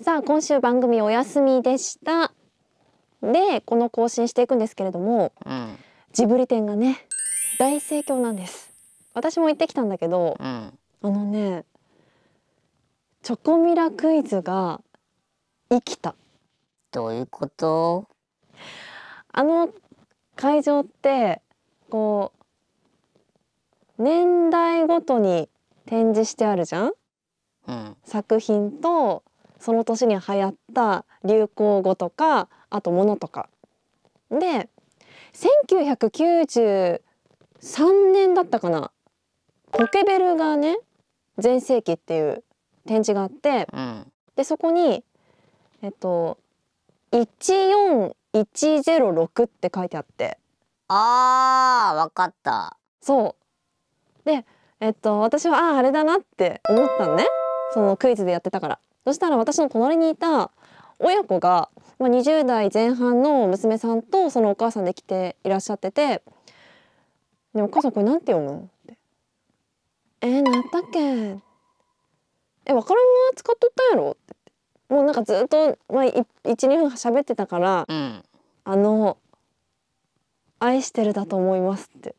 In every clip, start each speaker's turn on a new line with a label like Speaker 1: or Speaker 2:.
Speaker 1: さあ今週番組お休みでしたでこの更新していくんですけれども、うん、ジブリ展がね大盛況なんです私も行ってきたんだけど、うん、あのねチョコミラクイズが生きたどういうことあの会場ってこう年代ごとに展示してあるじゃん、うん、作品とその年に流行った流行語とかあとものとかで1993年だったかなポケベルがね全盛期っていう展示があって、うん、でそこにえっと14106って書いてあって
Speaker 2: あーわかった
Speaker 1: そうでえっと私はあああれだなって思ったのねそのクイズでやってたからそしたら私の隣にいた親子が、まあ、20代前半の娘さんとそのお母さんで来ていらっしゃってて「ねお母さんこれなんて読むの?」って「えー、なんだっけえ分からんが使っとったやろ?」ってもうなんかずっと、まあ、12分喋ってたから「うん、あの愛してるだと思います」って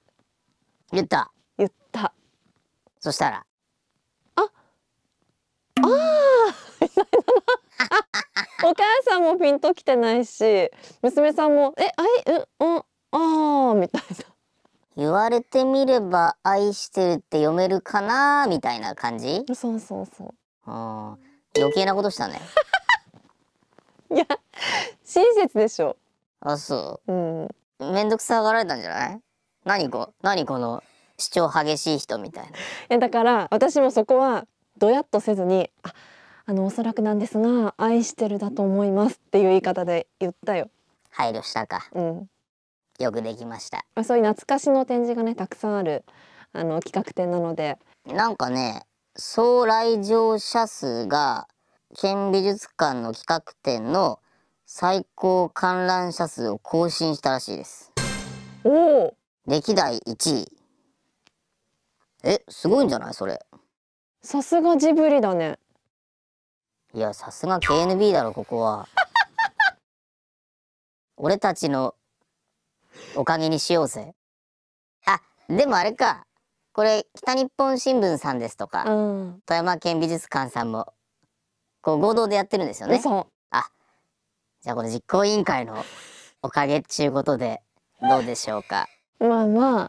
Speaker 1: 言った言った
Speaker 2: そしたらあああ
Speaker 1: お母さんもピンときてないし娘さんも「
Speaker 2: えあいうんああ」みたいな。言われてみれば「愛してる」って読めるかなみたいな感じそうそうそう。あ余計なことしたね。いや親切でしょ。あそう。うん。めんくさがられたんじゃない何こ何この主張激しい人みたいな。いやだから私もそこはどやっとせずにあ
Speaker 1: あのおそらくなんですが愛してるだと思いますっていう言い方で言ったよ
Speaker 2: 配慮したかうんよくできました
Speaker 1: そういう懐かしの展示がねたくさんあるあの
Speaker 2: 企画展なのでなんかね総来場者数が県美術館の企画展の最高観覧者数を更新したらしいですおお歴代1位えすごいんじゃないそれさ
Speaker 1: すがジブリだね
Speaker 2: いや、さすが KNB だろ、ここは。俺たちのおかげにしようぜ。あ、でもあれか。これ、北日本新聞さんですとか、うん、富山県美術館さんも、こう合同でやってるんですよね。そう。あ、じゃあこの実行委員会のおかげっちゅうことで、どうでしょうか。まあま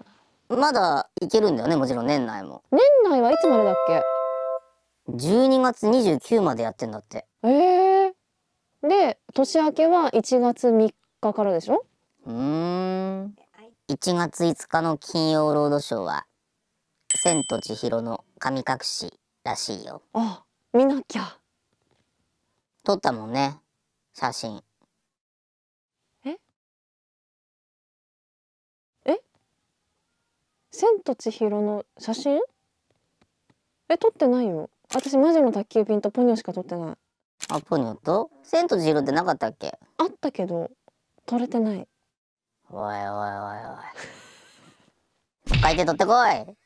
Speaker 2: あ。まだいけるんだよね、もちろん年内も。
Speaker 1: 年内はいつまでだっ
Speaker 2: け12月29までやってんだって
Speaker 1: えー、で年明けは1月3日からでしょ
Speaker 2: うん1月5日の金曜ロードショーは「千と千尋の神隠し」らしいよあ見なきゃ撮ったもんね写真え
Speaker 1: え千と千尋の写真え撮ってないよ私魔女の宅急便とポニョしか撮ってな
Speaker 2: いあポニョと千と千尋ってなかったっけ
Speaker 1: あったけど撮れてないおいおいおい
Speaker 2: おい書いて撮ってこい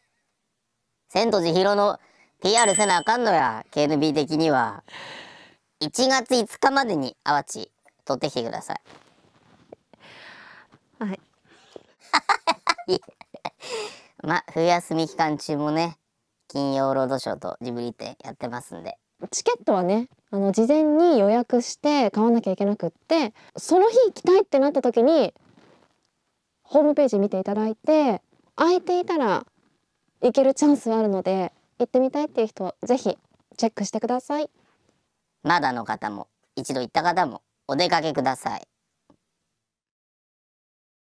Speaker 2: 千と千尋の PR せなあかんのや KNB 的には1月5日までにあわち取ってきてくださいはい まあ冬休み期間中もね金曜ロードショーとジブリってやってますんで
Speaker 1: チケットはねあの事前に予約して買わなきゃいけなくってその日行きたいってなった時にホームページ見ていただいて空いていたら行けるチャンスはあるので行ってみたいっていう人はぜひチェックしてください
Speaker 2: まだの方も一度行った方もお出かけください